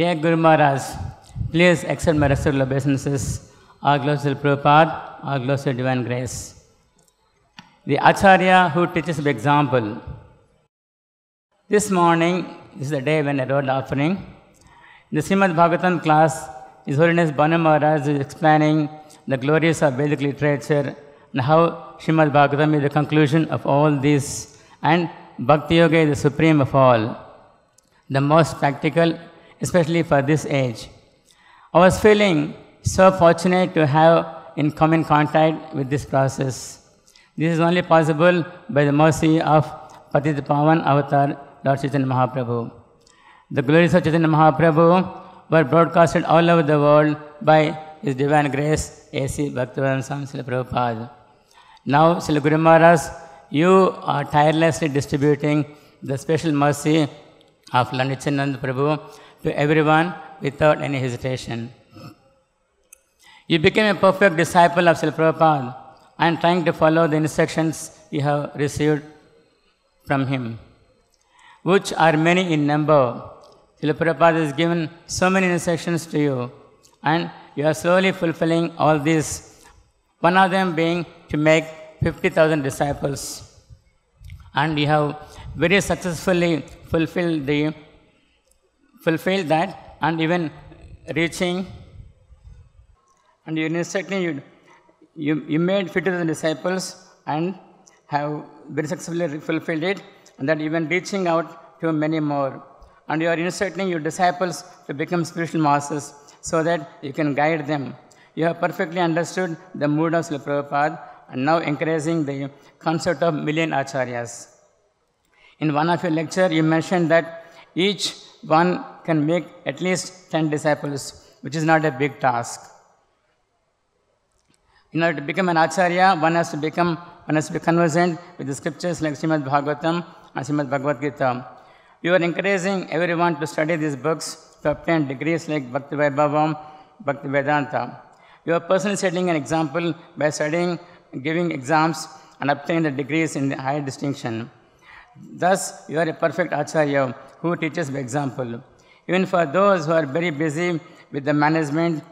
Dear Guru Maharaj, please accept my respectful obeisances. Our glorious Prabhupada, our glorious Divine Grace. The Acharya who teaches by example. This morning is the day when I wrote the offering. In the Srimad Bhagavatam class, His Holiness Bhana Maharaj is explaining the glories of Vedic literature and how Srimad Bhagavatam is the conclusion of all this and Bhakti Yoga is the supreme of all, the most practical especially for this age. I was feeling so fortunate to have in common contact with this process. This is only possible by the mercy of Patitapavan Avatar Lord Chaitanya Mahaprabhu. The glories of Chaitanya Mahaprabhu were broadcasted all over the world by His Divine Grace, A.C. Bhaktivedanta Swami Srila Prabhupada. Now, Srila Guru Maharaj, you are tirelessly distributing the special mercy of Lord Nityananda Prabhu to everyone without any hesitation. You became a perfect disciple of Srila Prabhupada and trying to follow the instructions you have received from him, which are many in number. Srila Prabhupada has given so many instructions to you and you are slowly fulfilling all these, one of them being to make 50,000 disciples. And you have very successfully fulfilled the fulfill that and even reaching and you instantly you, you, you made fit to the disciples and have very successfully fulfilled it and that even reaching out to many more and you are inserting your disciples to become spiritual masters so that you can guide them. You have perfectly understood the mood of Sri Prabhupada and now encouraging the concept of million acharyas. In one of your lecture, you mentioned that each one can make at least 10 disciples, which is not a big task. In order to become an acharya, one has to become one has to be conversant with the scriptures like Srimad Bhagavatam and Srimad Bhagavad Gita. We are encouraging everyone to study these books to obtain degrees like Bhakti Vaibhavam, Bhakti Vedanta. You are personally setting an example by studying, giving exams, and obtaining the degrees in the higher distinction. Thus, you are a perfect Acharya who teaches by example. Even for those who are very busy with the management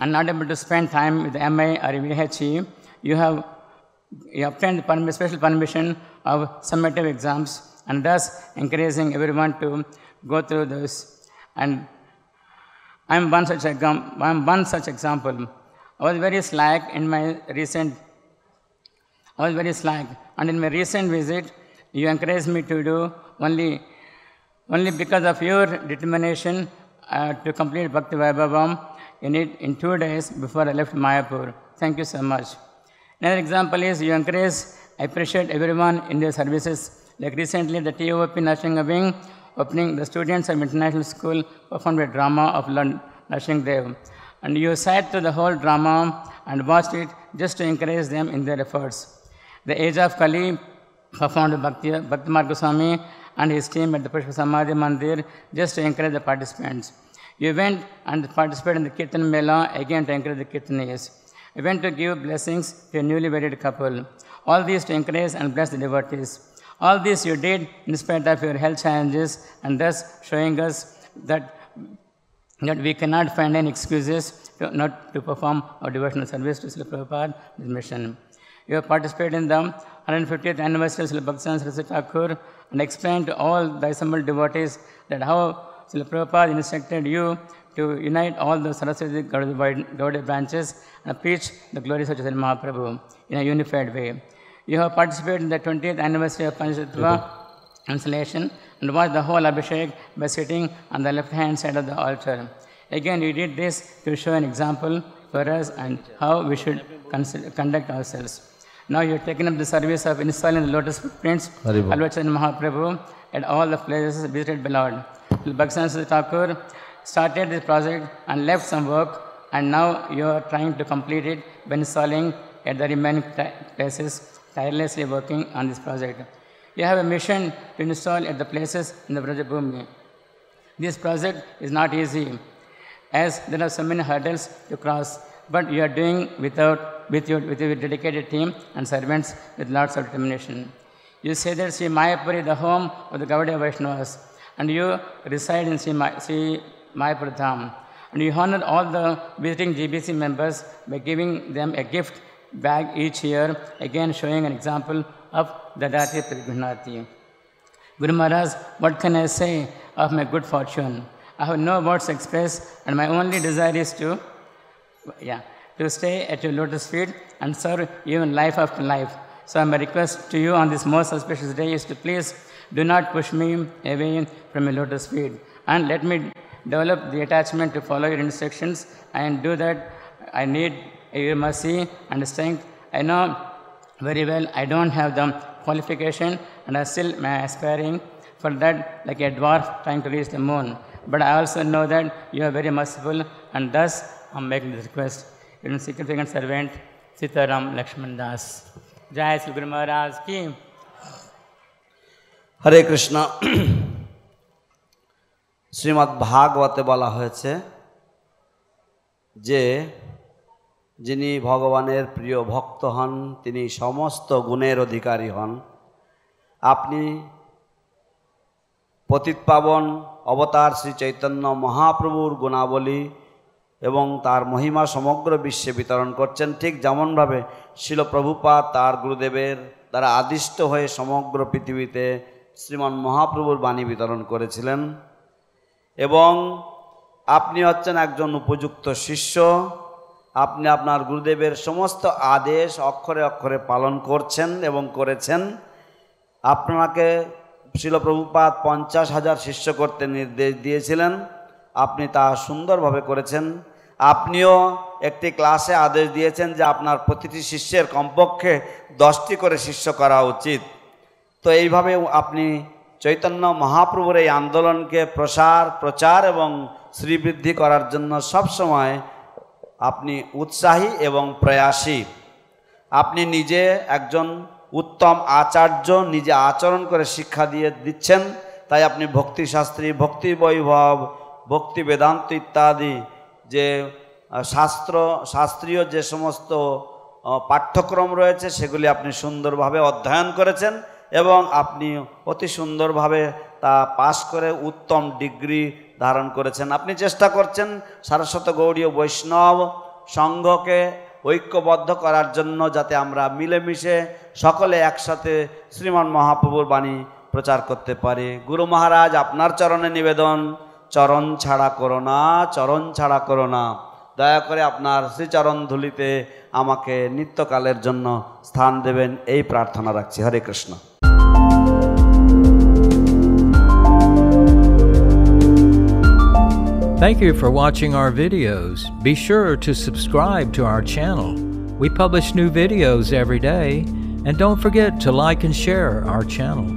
and not able to spend time with the MI or VHE, you have you obtained special permission of summative exams and thus encouraging everyone to go through those. And I'm one such, I'm one such example. I was very slack in my recent, I was very slack. And in my recent visit, you encouraged me to do only, only because of your determination uh, to complete Bhakti Vaibhavam in it in two days before I left Mayapur. Thank you so much. Another example is you encourage, I appreciate everyone in their services. Like recently, the TOP Nashanga Wing opening, the students of international school performed a drama of Nashing Dev. And you sat through the whole drama and watched it just to encourage them in their efforts. The age of Kali performed Bhakti, Bhakti Swami, and his team at the Pushpa Samadhi Mandir just to encourage the participants. You went and participated in the Kirtan Mela again to encourage the Kirtanis. You went to give blessings to a newly wedded couple. All these to encourage and bless the devotees. All this you did in spite of your health challenges and thus showing us that, that we cannot find any excuses to, not to perform our devotional service to Sri Prabhupada, his mission. You have participated in the 150th anniversary of Srila Bhaktisan Saraswati Thakur and explained to all the assembled devotees that how Srila Prabhupada instructed you to unite all the Saraswati Gaudiya branches and preach the glories of Chaitanya Mahaprabhu in a unified way. You have participated in the 20th anniversary of Panchatattva installation and watched the whole Abhishek by sitting on the left-hand side of the altar. Again, you did this to show an example for us and how we should conduct ourselves. Now you have taken up the service of installing the lotus footprints, Alvachan Mahaprabhu, at all the places visited by Lord. Bhaksan Thakur started this project and left some work, and now you are trying to complete it by installing at the remaining places, tirelessly working on this project. You have a mission to install at the places in the Brajabhumi. This project is not easy, as there are so many hurdles to cross but you are doing without, with, your, with your dedicated team and servants with lots of determination. You say that Sri Mayapuri, the home of the Gaudiya Vaishnavas, and you reside in Sri, Ma Sri Mayapur Dham. And you honor all the visiting GBC members by giving them a gift bag each year, again showing an example of Dadati Prigunnati. Guru Maharaj, what can I say of my good fortune? I have no words to express, and my only desire is to yeah, to stay at your lotus feet and serve even life after life. So my request to you on this most auspicious day is to please do not push me away from your lotus feet and let me develop the attachment to follow your instructions and do that I need your mercy and strength. I know very well I don't have the qualification and I still am aspiring for that like a dwarf trying to reach the moon. But I also know that you are very merciful and thus I'm making this request. Even significant servant Sitaram Lakshman Das. Jai Sri Guru Maharaj ki. হরে কৃষ্ণ শ্রীমৎ ভাগবতে বলা হয়েছে যে যিনি ভগবানের প্রিয় ভক্ত হন তিনি সমস্ত গুণের অধিকারী হন আপনি পতিত পাবন অবতার শ্রী চৈতন্য মহাপ্রভুর গুণাবলী এবং তার মহিমা সমগ্র বিশ্বে বিতরণ করছেন ঠিক যেমনভাবে শিল তার গুরুদেবের তারা আদিষ্ট হয়ে সমগ্র পৃথিবীতে শ্রীমান মহাপ্রভুর বাণী বিতরণ করেছিলেন এবং আপনি হচ্ছেন একজন উপযুক্ত শিষ্য আপনি আপনার গুরুদেবের সমস্ত আদেশ অক্ষরে অক্ষরে পালন করছেন এবং করেছেন আপনাকে শিলপ্রভুপাত পঞ্চাশ হাজার শিষ্য করতে নির্দেশ দিয়েছিলেন আপনি তা সুন্দরভাবে করেছেন আপনিও একটি ক্লাসে আদেশ দিয়েছেন যে আপনার প্রতিটি শিষ্যের কমপক্ষে দশটি করে শিষ্য করা উচিত তো এইভাবে আপনি চৈতন্য মহাপ্রভুর এই আন্দোলনকে প্রসার প্রচার এবং শ্রীবৃদ্ধি করার জন্য সবসময় আপনি উৎসাহী এবং প্রয়াসী আপনি নিজে একজন উত্তম আচার্য নিজে আচরণ করে শিক্ষা দিয়ে দিচ্ছেন তাই আপনি ভক্তিশাস্ত্রী ভক্তি বৈভব ভক্তি বেদান্ত ইত্যাদি যে শাস্ত্র শাস্ত্রীয় যে সমস্ত পাঠ্যক্রম রয়েছে সেগুলি আপনি সুন্দরভাবে অধ্যয়ন করেছেন এবং আপনি অতি সুন্দরভাবে তা পাশ করে উত্তম ডিগ্রি ধারণ করেছেন আপনি চেষ্টা করছেন সারস্বত গৌড়ীয় বৈষ্ণব সংঘকে ঐক্যবদ্ধ করার জন্য যাতে আমরা মিলেমিশে সকলে একসাথে শ্রীমান মহাপ্রভুর বাণী প্রচার করতে পারি গুরু মহারাজ আপনার চরণে নিবেদন চরণ ছাড়া করো না চরণ ছাড়া করো না দয়া করে আপনার শ্রীচরণ ধুলিতে আমাকে নিত্যকালের জন্য স্থান দেবেন এই প্রার্থনা রাখছি হরে Krishna Thank you for watching our videos. Be sure to subscribe to our channel. We publish new videos every day, and don't forget to like and share our channel.